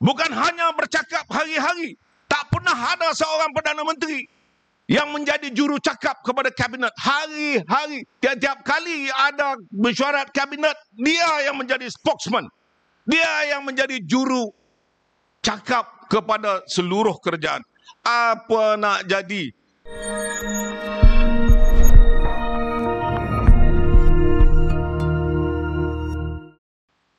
bukan hanya bercakap hari-hari. Tak pernah ada seorang Perdana Menteri yang menjadi juru cakap kepada kabinet. Hari-hari, tiap-tiap kali ada mesyuarat kabinet, dia yang menjadi spokesman. Dia yang menjadi juru cakap kepada seluruh kerjaan. Apa nak jadi?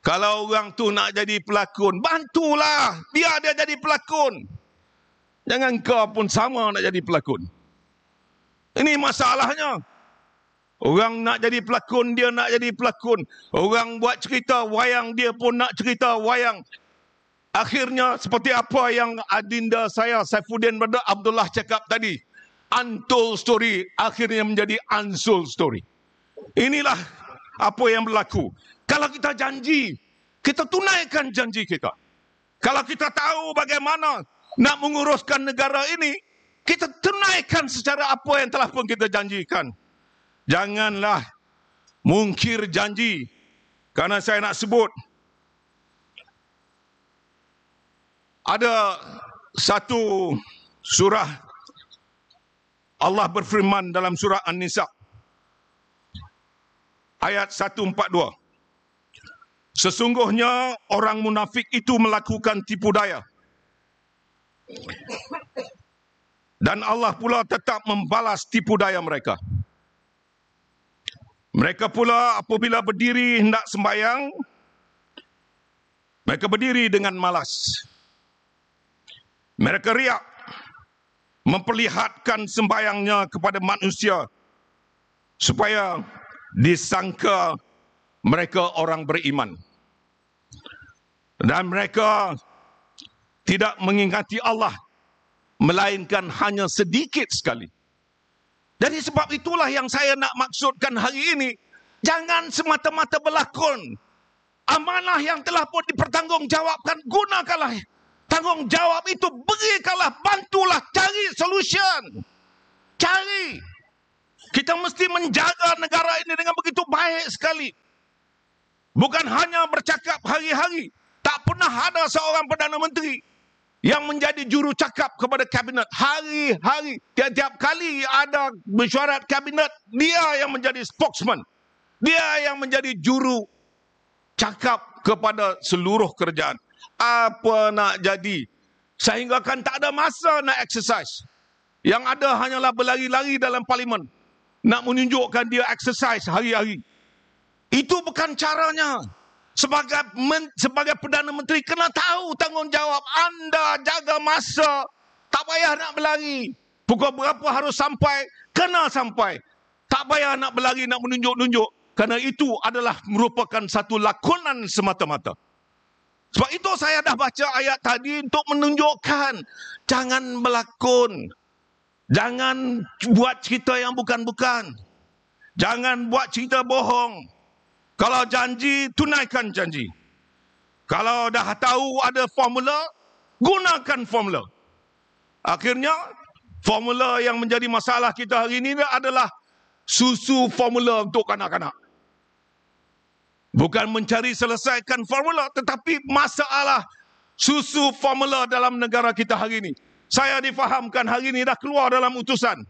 Kalau orang tu nak jadi pelakon, bantulah. Biar dia jadi pelakon. Jangan kau pun sama nak jadi pelakon. Ini masalahnya. Orang nak jadi pelakon, dia nak jadi pelakon. Orang buat cerita wayang, dia pun nak cerita wayang. Akhirnya seperti apa yang adinda saya Saifuddin Brother Abdullah cakap tadi. Untold story akhirnya menjadi unsold story. Inilah apa yang berlaku. Kalau kita janji, kita tunaikan janji kita. Kalau kita tahu bagaimana nak menguruskan negara ini, kita tunaikan secara apa yang telah pun kita janjikan. Janganlah mungkir janji. Karena saya nak sebut, ada satu surah Allah berfirman dalam surah An-Nisa' ayat 142. Sesungguhnya orang munafik itu melakukan tipu daya. Dan Allah pula tetap membalas tipu daya mereka. Mereka pula apabila berdiri hendak sembahyang, mereka berdiri dengan malas. Mereka riak memperlihatkan sembahyangnya kepada manusia supaya disangka mereka orang beriman. Dan mereka tidak mengingati Allah melainkan hanya sedikit sekali. Jadi sebab itulah yang saya nak maksudkan hari ini jangan semata-mata berlakon amanah yang telah pun dipertanggungjawabkan gunakanlah tanggungjawab itu berikanlah bantulah cari solution cari kita mesti menjaga negara ini dengan begitu baik sekali. Bukan hanya bercakap hari-hari. Tak pernah ada seorang Perdana Menteri yang menjadi juru cakap kepada kabinet. Hari-hari, tiap-tiap kali ada mesyuarat kabinet, dia yang menjadi spokesman. Dia yang menjadi juru cakap kepada seluruh kerjaan. Apa nak jadi? Sehingga kan tak ada masa nak exercise. Yang ada hanyalah berlari-lari dalam parlimen nak menunjukkan dia exercise hari-hari. Itu bukan caranya. Sebagai men, sebagai Perdana Menteri, kena tahu tanggungjawab anda jaga masa. Tak payah nak berlari. Pukul berapa harus sampai, kena sampai. Tak payah nak berlari, nak menunjuk-nunjuk. Kerana itu adalah merupakan satu lakonan semata-mata. Sebab itu saya dah baca ayat tadi untuk menunjukkan. Jangan berlakon. Jangan buat cerita yang bukan-bukan. Jangan buat cerita bohong. Kalau janji, tunaikan janji. Kalau dah tahu ada formula, gunakan formula. Akhirnya, formula yang menjadi masalah kita hari ini adalah susu formula untuk kanak-kanak. Bukan mencari selesaikan formula, tetapi masalah susu formula dalam negara kita hari ini saya difahamkan hari ini dah keluar dalam utusan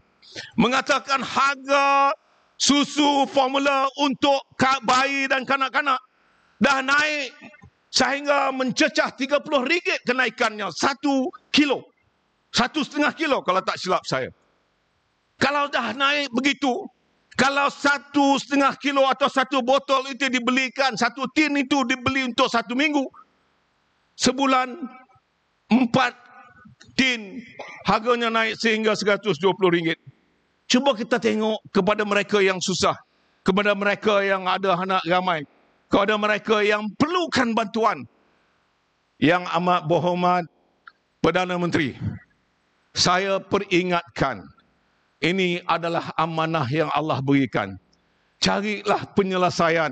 mengatakan harga susu formula untuk bayi dan kanak-kanak dah naik sehingga mencecah RM30 kenaikannya satu kilo. Satu setengah kilo kalau tak silap saya. Kalau dah naik begitu, kalau satu setengah kilo atau satu botol itu dibelikan, satu tin itu dibeli untuk satu minggu, sebulan empat tin harganya naik sehingga RM120. Cuba kita tengok kepada mereka yang susah, kepada mereka yang ada anak ramai, kepada mereka yang perlukan bantuan. Yang amat berhormat Perdana Menteri, saya peringatkan ini adalah amanah yang Allah berikan. Carilah penyelesaian.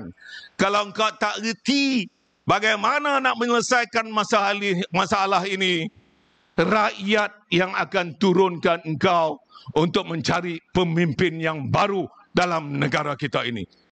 Kalau engkau tak reti bagaimana nak menyelesaikan masalah masalah ini, rakyat yang akan turunkan engkau untuk mencari pemimpin yang baru dalam negara kita ini.